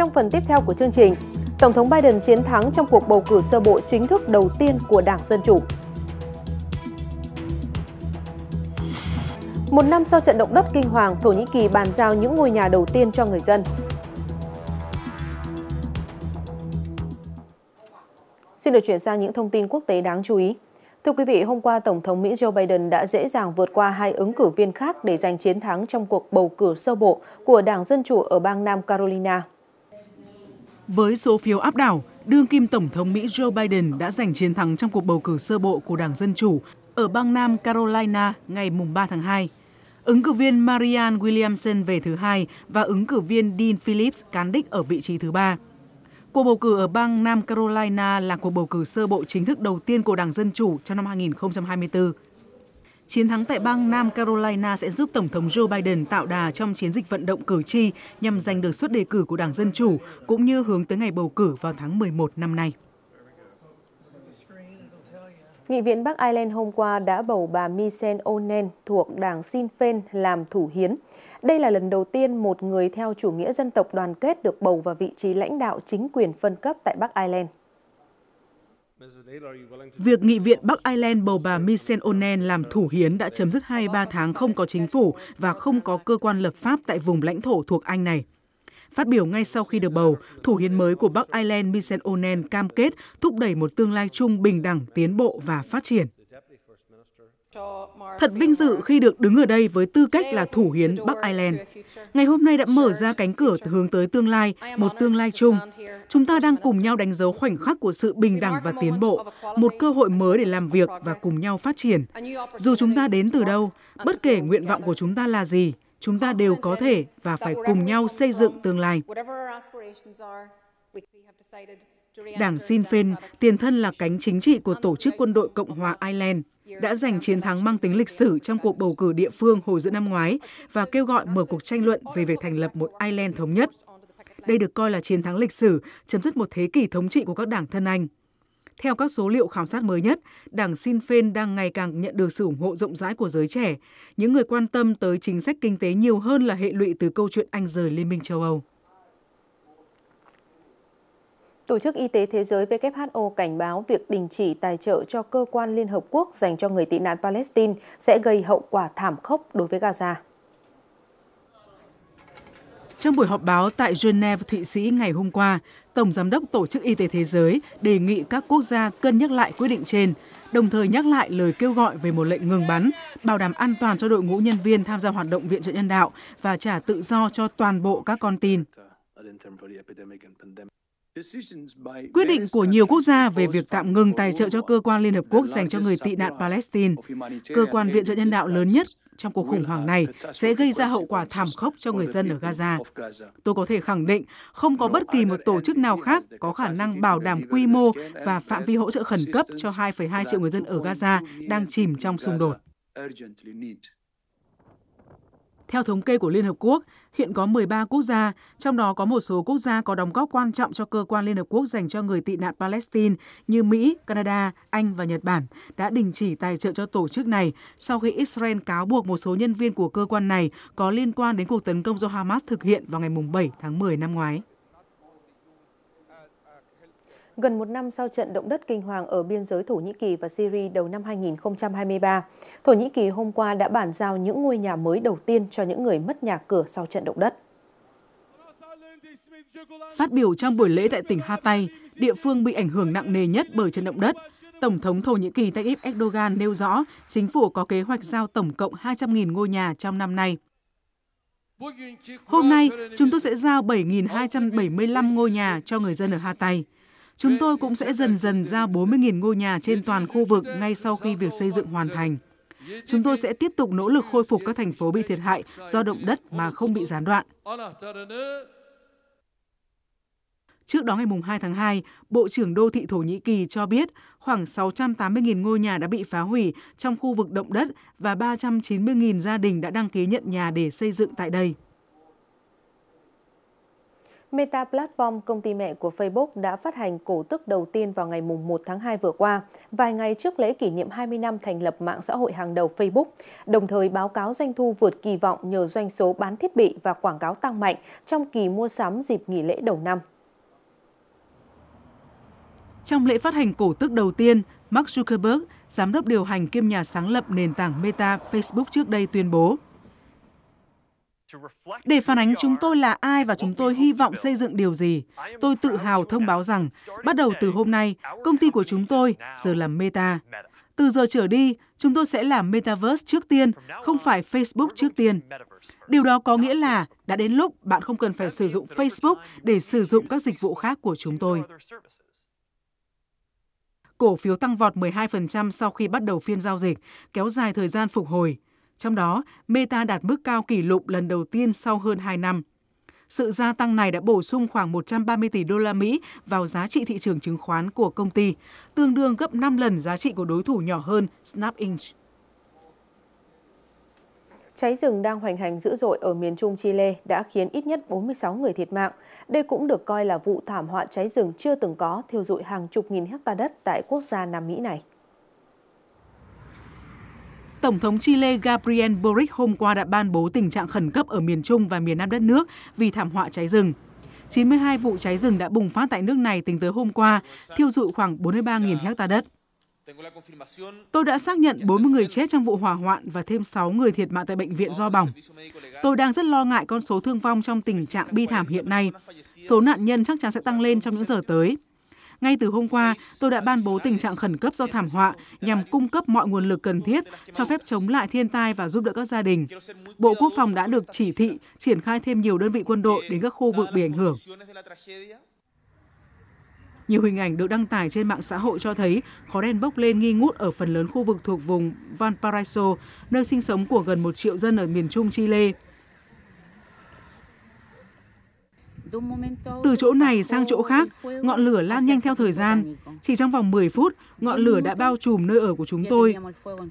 trong phần tiếp theo của chương trình, Tổng thống Biden chiến thắng trong cuộc bầu cử sơ bộ chính thức đầu tiên của Đảng Dân Chủ. Một năm sau trận động đất kinh hoàng, Thổ Nhĩ Kỳ bàn giao những ngôi nhà đầu tiên cho người dân. Xin được chuyển sang những thông tin quốc tế đáng chú ý. Thưa quý vị, hôm qua Tổng thống Mỹ Joe Biden đã dễ dàng vượt qua hai ứng cử viên khác để giành chiến thắng trong cuộc bầu cử sơ bộ của Đảng Dân Chủ ở bang Nam Carolina. Với số phiếu áp đảo, đương kim Tổng thống Mỹ Joe Biden đã giành chiến thắng trong cuộc bầu cử sơ bộ của Đảng Dân Chủ ở bang Nam Carolina ngày 3 tháng 2. Ứng cử viên Marianne Williamson về thứ hai và ứng cử viên Dean Phillips cán đích ở vị trí thứ ba. Cuộc bầu cử ở bang Nam Carolina là cuộc bầu cử sơ bộ chính thức đầu tiên của Đảng Dân Chủ trong năm 2024. Chiến thắng tại bang Nam Carolina sẽ giúp Tổng thống Joe Biden tạo đà trong chiến dịch vận động cử tri nhằm giành được suất đề cử của Đảng Dân Chủ, cũng như hướng tới ngày bầu cử vào tháng 11 năm nay. Nghị viện Bắc Ireland hôm qua đã bầu bà Michelle O'Neill thuộc đảng Sinn Féin làm thủ hiến. Đây là lần đầu tiên một người theo chủ nghĩa dân tộc đoàn kết được bầu vào vị trí lãnh đạo chính quyền phân cấp tại Bắc Ireland. Việc Nghị viện Bắc Ireland bầu bà Michelle O'Neill làm thủ hiến đã chấm dứt 23 tháng không có chính phủ và không có cơ quan lập pháp tại vùng lãnh thổ thuộc Anh này. Phát biểu ngay sau khi được bầu, thủ hiến mới của Bắc Ireland Michelle O'Neill cam kết thúc đẩy một tương lai chung bình đẳng, tiến bộ và phát triển. Thật vinh dự khi được đứng ở đây với tư cách là thủ hiến Bắc Ireland. Ngày hôm nay đã mở ra cánh cửa hướng tới tương lai, một tương lai chung. Chúng ta đang cùng nhau đánh dấu khoảnh khắc của sự bình đẳng và tiến bộ, một cơ hội mới để làm việc và cùng nhau phát triển. Dù chúng ta đến từ đâu, bất kể nguyện vọng của chúng ta là gì, chúng ta đều có thể và phải cùng nhau xây dựng tương lai. Đảng Sinn Féin, tiền thân là cánh chính trị của Tổ chức Quân đội Cộng hòa Ireland đã giành chiến thắng mang tính lịch sử trong cuộc bầu cử địa phương hồi giữa năm ngoái và kêu gọi mở cuộc tranh luận về việc thành lập một Ireland thống nhất. Đây được coi là chiến thắng lịch sử, chấm dứt một thế kỷ thống trị của các đảng thân Anh. Theo các số liệu khảo sát mới nhất, đảng Sinn Féin đang ngày càng nhận được sự ủng hộ rộng rãi của giới trẻ, những người quan tâm tới chính sách kinh tế nhiều hơn là hệ lụy từ câu chuyện Anh rời Liên minh châu Âu. Tổ chức Y tế Thế giới WHO cảnh báo việc đình chỉ tài trợ cho cơ quan Liên Hợp Quốc dành cho người tị nạn Palestine sẽ gây hậu quả thảm khốc đối với Gaza. Trong buổi họp báo tại Geneva, Thụy Sĩ ngày hôm qua, Tổng Giám đốc Tổ chức Y tế Thế giới đề nghị các quốc gia cân nhắc lại quyết định trên, đồng thời nhắc lại lời kêu gọi về một lệnh ngừng bắn, bảo đảm an toàn cho đội ngũ nhân viên tham gia hoạt động viện trợ nhân đạo và trả tự do cho toàn bộ các con tin. Quyết định của nhiều quốc gia về việc tạm ngừng tài trợ cho cơ quan Liên Hợp Quốc dành cho người tị nạn Palestine, cơ quan viện trợ nhân đạo lớn nhất trong cuộc khủng hoảng này sẽ gây ra hậu quả thảm khốc cho người dân ở Gaza. Tôi có thể khẳng định không có bất kỳ một tổ chức nào khác có khả năng bảo đảm quy mô và phạm vi hỗ trợ khẩn cấp cho 2,2 triệu người dân ở Gaza đang chìm trong xung đột. Theo thống kê của Liên Hợp Quốc, hiện có 13 quốc gia, trong đó có một số quốc gia có đóng góp quan trọng cho cơ quan Liên Hợp Quốc dành cho người tị nạn Palestine như Mỹ, Canada, Anh và Nhật Bản đã đình chỉ tài trợ cho tổ chức này sau khi Israel cáo buộc một số nhân viên của cơ quan này có liên quan đến cuộc tấn công do Hamas thực hiện vào ngày 7 tháng 10 năm ngoái gần một năm sau trận động đất kinh hoàng ở biên giới Thổ Nhĩ Kỳ và Syria đầu năm 2023, Thổ Nhĩ Kỳ hôm qua đã bàn giao những ngôi nhà mới đầu tiên cho những người mất nhà cửa sau trận động đất. Phát biểu trong buổi lễ tại tỉnh Hatay, địa phương bị ảnh hưởng nặng nề nhất bởi trận động đất, Tổng thống Thổ Nhĩ Kỳ Tayyip Erdogan nêu rõ chính phủ có kế hoạch giao tổng cộng 200.000 ngôi nhà trong năm nay. Hôm nay, chúng tôi sẽ giao 7.275 ngôi nhà cho người dân ở Hatay. Chúng tôi cũng sẽ dần dần ra 40.000 ngôi nhà trên toàn khu vực ngay sau khi việc xây dựng hoàn thành. Chúng tôi sẽ tiếp tục nỗ lực khôi phục các thành phố bị thiệt hại do động đất mà không bị gián đoạn. Trước đó ngày 2 tháng 2, Bộ trưởng Đô thị Thổ Nhĩ Kỳ cho biết khoảng 680.000 ngôi nhà đã bị phá hủy trong khu vực động đất và 390.000 gia đình đã đăng ký nhận nhà để xây dựng tại đây. Meta Platform, công ty mẹ của Facebook, đã phát hành cổ tức đầu tiên vào ngày 1 tháng 2 vừa qua, vài ngày trước lễ kỷ niệm 20 năm thành lập mạng xã hội hàng đầu Facebook, đồng thời báo cáo doanh thu vượt kỳ vọng nhờ doanh số bán thiết bị và quảng cáo tăng mạnh trong kỳ mua sắm dịp nghỉ lễ đầu năm. Trong lễ phát hành cổ tức đầu tiên, Mark Zuckerberg, giám đốc điều hành kiêm nhà sáng lập nền tảng Meta Facebook trước đây tuyên bố – để phản ánh chúng tôi là ai và chúng tôi hy vọng xây dựng điều gì, tôi tự hào thông báo rằng, bắt đầu từ hôm nay, công ty của chúng tôi giờ là Meta. Từ giờ trở đi, chúng tôi sẽ làm Metaverse trước tiên, không phải Facebook trước tiên. Điều đó có nghĩa là đã đến lúc bạn không cần phải sử dụng Facebook để sử dụng các dịch vụ khác của chúng tôi. Cổ phiếu tăng vọt 12% sau khi bắt đầu phiên giao dịch, kéo dài thời gian phục hồi – trong đó, Meta đạt mức cao kỷ lục lần đầu tiên sau hơn 2 năm. Sự gia tăng này đã bổ sung khoảng 130 tỷ đô la Mỹ vào giá trị thị trường chứng khoán của công ty, tương đương gấp 5 lần giá trị của đối thủ nhỏ hơn Snap Inc. Cháy rừng đang hoành hành dữ dội ở miền trung Chile đã khiến ít nhất 46 người thiệt mạng. Đây cũng được coi là vụ thảm họa cháy rừng chưa từng có thiêu dụi hàng chục nghìn hecta đất tại quốc gia Nam Mỹ này. Tổng thống Chile Gabriel Boric hôm qua đã ban bố tình trạng khẩn cấp ở miền Trung và miền Nam đất nước vì thảm họa cháy rừng. 92 vụ cháy rừng đã bùng phát tại nước này tính tới hôm qua, thiêu dụi khoảng 43.000 hecta đất. Tôi đã xác nhận 40 người chết trong vụ hỏa hoạn và thêm 6 người thiệt mạng tại bệnh viện do bỏng. Tôi đang rất lo ngại con số thương vong trong tình trạng bi thảm hiện nay. Số nạn nhân chắc chắn sẽ tăng lên trong những giờ tới. Ngay từ hôm qua, tôi đã ban bố tình trạng khẩn cấp do thảm họa nhằm cung cấp mọi nguồn lực cần thiết cho phép chống lại thiên tai và giúp đỡ các gia đình. Bộ Quốc phòng đã được chỉ thị triển khai thêm nhiều đơn vị quân đội đến các khu vực bị ảnh hưởng. Nhiều hình ảnh được đăng tải trên mạng xã hội cho thấy khói đen bốc lên nghi ngút ở phần lớn khu vực thuộc vùng Valparaiso, nơi sinh sống của gần một triệu dân ở miền trung Chile. Từ chỗ này sang chỗ khác, ngọn lửa lan nhanh theo thời gian. Chỉ trong vòng 10 phút, ngọn lửa đã bao trùm nơi ở của chúng tôi.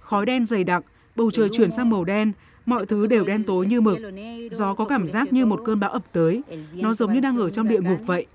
Khói đen dày đặc, bầu trời chuyển sang màu đen, mọi thứ đều đen tối như mực. Gió có cảm giác như một cơn bão ập tới, nó giống như đang ở trong địa ngục vậy.